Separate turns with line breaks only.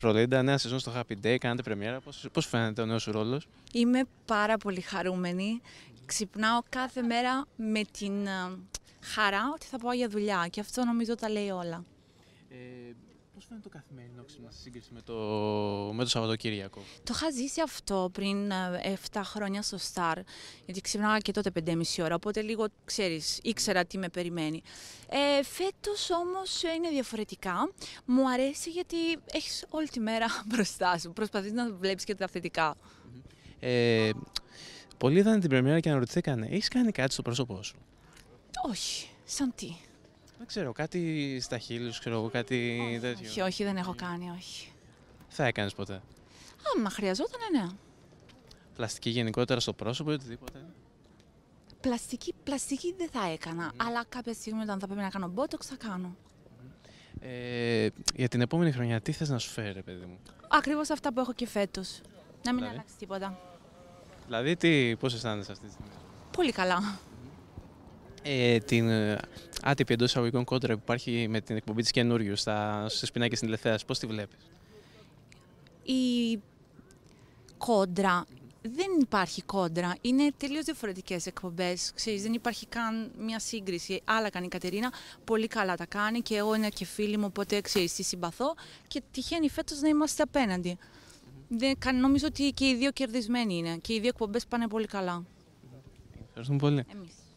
προλέντα, νέα σεζόν στο Happy Day, κάνατε πρεμιέρα. Πώς, πώς φαίνεται ο νέος σου ρόλος?
Είμαι πάρα πολύ χαρούμενη. Ξυπνάω κάθε μέρα με την ε, χαρά ότι θα πάω για δουλειά και αυτό νομίζω τα λέει όλα.
Ε, Πώς φαίνεται το καθημερινό ξύλο σε σύγκριση με το, με το Σαββατοκύριακο.
Το είχα ζήσει αυτό πριν 7 ε, χρόνια στο Σταρ, γιατί ξυπνάγα και τότε 5,5 ώρα, οπότε λίγο ξέρεις ήξερα τι με περιμένει. Ε, φέτος όμως ε, είναι διαφορετικά. Μου αρέσει γιατί έχεις όλη τη μέρα μπροστά σου, Προσπαθείς να βλέπεις και τα αυθεντικά.
Ε, πολλοί είδαν την πρεμιέρα και αναρωτηθήκανε, έχεις κάνει κάτι στο πρόσωπό σου.
Όχι, σαν τι.
Δεν ξέρω, κάτι στα χείλη ξέρω εγώ, κάτι όχι, τέτοιο. Όχι,
όχι, δεν έχω κάνει, όχι.
Θα έκανες ποτέ.
Άμα χρειαζόταν, ναι, ναι.
Πλαστική γενικότερα στο πρόσωπο ή οτιδήποτε.
Πλαστική, πλαστική δεν θα έκανα, αλλά κάποια στιγμή όταν θα πρέπει να κάνω μπότοξ θα κάνω.
Ε, για την επόμενη χρονιά, τι θες να σου φέρει, παιδί μου.
Ακριβώς αυτά που έχω και φέτος. Να μην δηλαδή. αλλάξει τίποτα.
Δηλαδή, τι, πώς αισθάνεσαι αυτή τη στιγμή.
Πολύ καλά
ε, την ε, άτυπη εντός εισαγωγικών κόντρα που υπάρχει με την εκπομπή της καινούριου στι στην τηλεθέα, πώς τη βλέπεις.
Η κόντρα. Δεν υπάρχει κόντρα. Είναι τελείως διαφορετικές εκπομπές. Δεν υπάρχει καν μια σύγκριση. Άλλα κάνει η Κατερίνα. Πολύ καλά τα κάνει και εγώ είναι και φίλη μου. Οπότε ξέρεις τη συμπαθώ. Και τυχαίνει φέτος να είμαστε απέναντι. Δεν, νομίζω ότι και οι δύο κερδισμένοι είναι. Και οι δύο εκπομπές πάνε πολύ καλά.
Ευχαριστούμε πολύ. Εμείς.